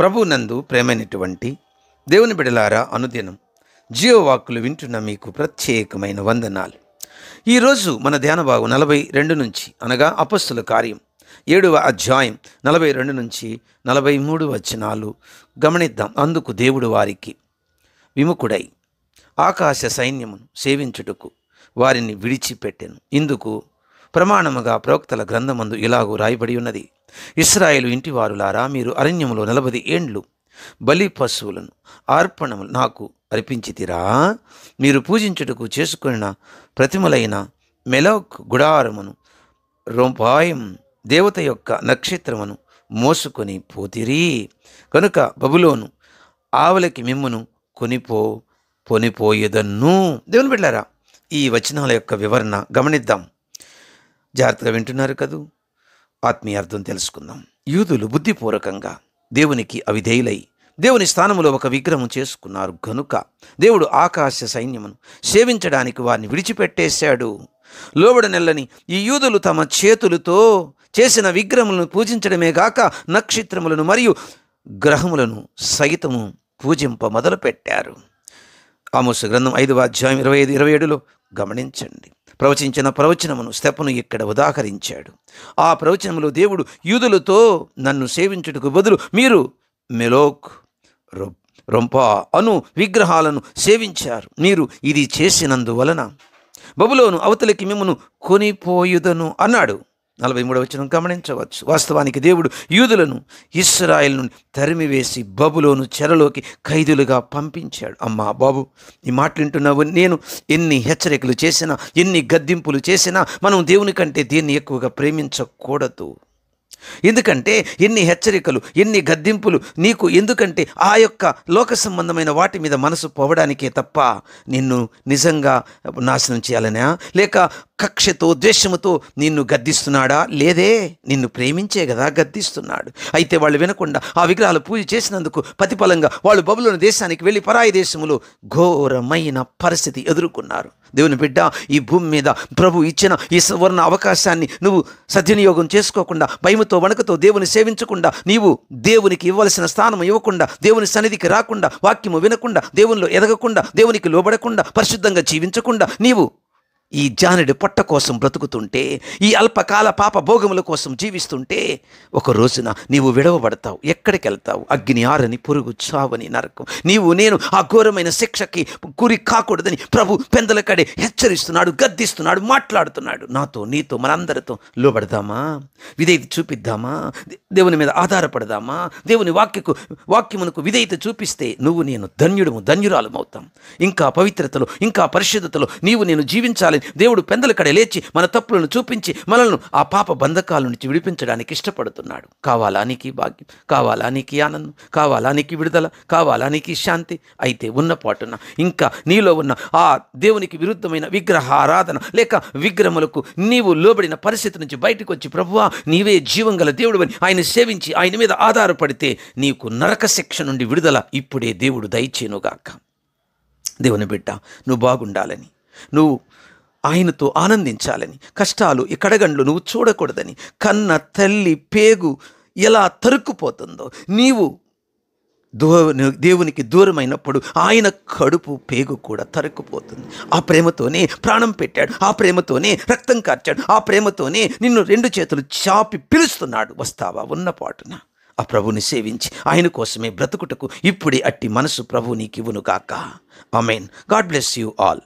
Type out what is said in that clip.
ప్రభునందు ప్రేమైనటువంటి దేవుని బిడలారా అనుదినం జియోవాక్కులు వింటున్న మీకు ప్రత్యేకమైన వందనాలు ఈరోజు మన ధ్యానభాగు నలభై రెండు నుంచి అనగా అపస్తుల కార్యం ఏడవ అధ్యాయం నలభై రెండు నుంచి నలభై మూడు వచనాలు గమనిద్దాం అందుకు దేవుడు వారికి విముఖుడై ఆకాశ సైన్యమును సేవించుటకు వారిని విడిచిపెట్టెను ఇందుకు ప్రమాణముగా ప్రవక్తల గ్రంథమందు ఇలాగూ రాయబడి ఉన్నది ఇస్రాయేలు ఇంటి వారులారా మీరు అరణ్యములో నలభై ఏండ్లు బలి పశువులను అర్పణములు నాకు అర్పించితిరా మీరు పూజించుటకు చేసుకున్న ప్రతిమలైన మెలోక్ గుడారమును రూపాయం దేవత యొక్క నక్షత్రమును మోసుకొని పోతిరి కనుక బబులోను ఆవలకి మిమ్మును కొనిపో కొనిపోయేదన్ను దేవుని బిడ్డారా ఈ వచనాల యొక్క వివరణ గమనిద్దాం జాగ్రత్తగా వింటున్నారు కదూ ఆత్మీయ అర్థం తెలుసుకుందాం యూదులు బుద్ధిపూర్వకంగా దేవునికి అవిధేయులై దేవుని స్థానములో ఒక విగ్రహం చేసుకున్నారు గనుక దేవుడు ఆకాశ సైన్యమును సేవించడానికి వారిని విడిచిపెట్టేశాడు లోబడ నెల్లని ఈ యూదులు తమ చేతులతో చేసిన విగ్రహములను పూజించడమే గాక నక్షత్రములను మరియు గ్రహములను సైతము పూజింప మొదలుపెట్టారు ఆమోస గ్రంథం ఐదు అధ్యాయం ఇరవై ఐదు ఇరవై ఏడులో గమనించండి ప్రవచించిన ప్రవచనమును స్టెప్ను ఇక్కడ ఉదాహరించాడు ఆ ప్రవచనములో దేవుడు యూదులతో నన్ను సేవించుటకు బదులు మీరు మెలోక్ రొంపా అను విగ్రహాలను సేవించారు మీరు ఇది చేసినందువలన బబులోను అవతలికి మిమ్మను కొనిపోయుదను అన్నాడు నలభై మూడు వచ్చిన గమనించవచ్చు వాస్తవానికి దేవుడు యూదులను ఇస్రాయిల్ నుండి తరిమివేసి బబులోను చెరలోకి ఖైదులుగా పంపించాడు అమ్మా బాబు ఈ మాట్లాడుతున్నావు నేను ఎన్ని హెచ్చరికలు చేసినా ఎన్ని గద్దింపులు చేసినా మనం దేవుని కంటే దేన్ని ఎక్కువగా ప్రేమించకూడదు ఎందుకంటే ఎన్ని హెచ్చరికలు ఎన్ని గద్దింపులు నీకు ఎందుకంటే ఆ యొక్క లోక సంబంధమైన వాటి మీద మనసు పోవడానికే తప్ప నిన్ను నిజంగా నాశనం చేయాలనా లేక కక్షతో ద్వేషముతో నిన్ను గద్దిస్తున్నాడా లేదే నిన్ను ప్రేమించే కదా గద్దిస్తున్నాడు అయితే వాళ్ళు వినకుండా ఆ విగ్రహాలు పూజ చేసినందుకు ప్రతిఫలంగా వాళ్ళు బబులోని దేశానికి వెళ్ళి పరాయి దేశములు ఘోరమైన పరిస్థితి ఎదుర్కొన్నారు దేవుని బిడ్డ ఈ భూమి మీద ప్రభు ఇచ్చిన ఈ సువర్ణ అవకాశాన్ని నువ్వు సద్వినియోగం చేసుకోకుండా భయముతో భయంతో వణుకతో దేవుని సేవించకుండా నీవు దేవునికి ఇవ్వాల్సిన స్థానం ఇవ్వకుండా దేవుని సన్నిధికి రాకుండా వాక్యము వినకుండా దేవునిలో ఎదగకుండా దేవునికి లోబడకుండా పరిశుద్ధంగా జీవించకుండా నీవు ఈ జానుడి పొట్ట కోసం బ్రతుకుతుంటే ఈ అల్పకాల పాప భోగముల కోసం జీవిస్తుంటే ఒక రోజున నీవు విడవబడతావు ఎక్కడికి వెళ్తావు అగ్ని ఆరని పురుగు చావని నరకం నీవు నేను ఆ ఘోరమైన శిక్షకి గురి కాకూడదని ప్రభు పెందలకడే హెచ్చరిస్తున్నాడు గద్దిస్తున్నాడు మాట్లాడుతున్నాడు నాతో నీతో మనందరితో లోబడదామా విధేయత చూపిద్దామా దేవుని మీద ఆధారపడదామా దేవుని వాక్యకు వాక్యమునకు విధేయత చూపిస్తే నువ్వు నేను ధన్యుడము అవుతాం ఇంకా పవిత్రతలో ఇంకా పరిశుద్ధతలో నీవు నేను జీవించాలి దేవుడు కడ లేచి మన తప్పులను చూపించి మనల్ని ఆ పాప బంధకాల నుంచి విడిపించడానికి ఇష్టపడుతున్నాడు కావాలానికి భాగ్యం కావాలానికి ఆనందం కావాలానికి విడుదల కావాలానికి శాంతి అయితే ఉన్నపాటున ఇంకా నీలో ఉన్న ఆ దేవునికి విరుద్ధమైన విగ్రహ ఆరాధన లేక విగ్రహములకు నీవు లోబడిన పరిస్థితి నుంచి బయటకు వచ్చి ప్రభువా నీవే జీవం గల దేవుడు అని ఆయన సేవించి ఆయన మీద ఆధారపడితే నీకు నరక శిక్ష నుండి విడుదల ఇప్పుడే దేవుడు దయచేనుగాక దేవుని బిడ్డ నువ్వు బాగుండాలని నువ్వు ఆయనతో ఆనందించాలని కష్టాలు ఎక్కడగండ్లు నువ్వు చూడకూడదని కన్న తల్లి పేగు ఎలా తరుక్కుపోతుందో నీవు దో దేవునికి దూరమైనప్పుడు ఆయన కడుపు పేగు కూడా తరుక్కుపోతుంది ఆ ప్రేమతోనే ప్రాణం పెట్టాడు ఆ ప్రేమతోనే రక్తం కార్చాడు ఆ ప్రేమతోనే నిన్ను రెండు చేతులు చాపి పిలుస్తున్నాడు వస్తావా ఉన్న పాటున ఆ ప్రభుని సేవించి ఆయన కోసమే బ్రతుకుటకు ఇప్పుడే అట్టి మనసు ప్రభు నీకు ఇవ్వునుగాక I mean God bless you all